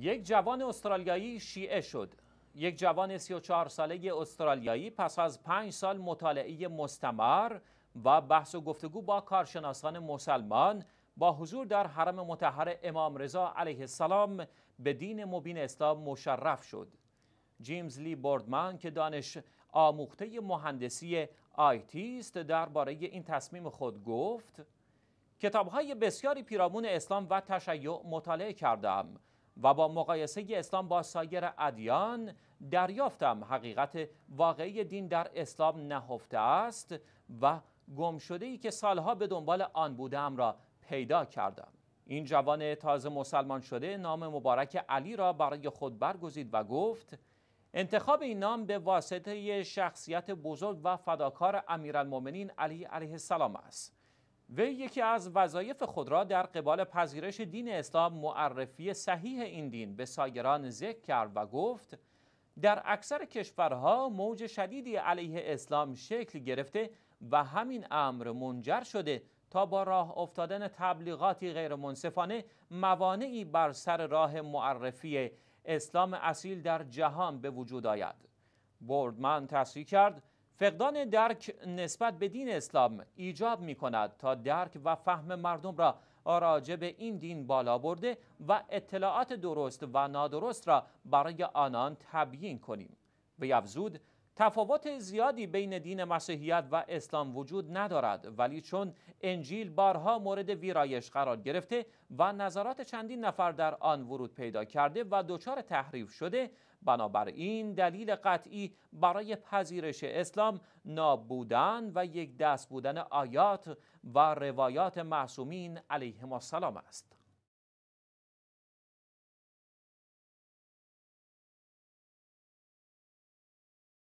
یک جوان استرالیایی شیعه شد. یک جوان 34 ساله استرالیایی پس از 5 سال مطالعه مستمر و بحث و گفتگو با کارشناسان مسلمان با حضور در حرم متحر امام رضا علیه السلام به دین مبین اسلام مشرف شد. جیمز لی بوردمن که دانش آموخته مهندسی آیتی است درباره این تصمیم خود گفت کتابهای بسیاری پیرامون اسلام و تشیع مطالعه کردم و با مقایسه اسلام با سایر ادیان دریافتم حقیقت واقعی دین در اسلام نهفته است و شده ای که سالها به دنبال آن بودم را پیدا کردم این جوان تازه مسلمان شده نام مبارک علی را برای خود برگزید و گفت انتخاب این نام به واسطه شخصیت بزرگ و فداکار امیرالمؤمنین علی علیه السلام است وی یکی از وظایف خود را در قبال پذیرش دین اسلام معرفی صحیح این دین به سایران ذکر کرد و گفت در اکثر کشورها موج شدیدی علیه اسلام شکل گرفته و همین امر منجر شده تا با راه افتادن تبلیغاتی غیرمنصفانه موانعی بر سر راه معرفی اسلام اصیل در جهان به وجود آید بردمن تصریح کرد فقدان درک نسبت به دین اسلام ایجاب می کند تا درک و فهم مردم را راجع به این دین بالا برده و اطلاعات درست و نادرست را برای آنان تبیین کنیم. به افزود تفاوت زیادی بین دین مسیحیت و اسلام وجود ندارد ولی چون انجیل بارها مورد ویرایش قرار گرفته و نظرات چندین نفر در آن ورود پیدا کرده و دچار تحریف شده بنابراین دلیل قطعی برای پذیرش اسلام نابودن و یک دست بودن آیات و روایات معصومین علیهم السلام است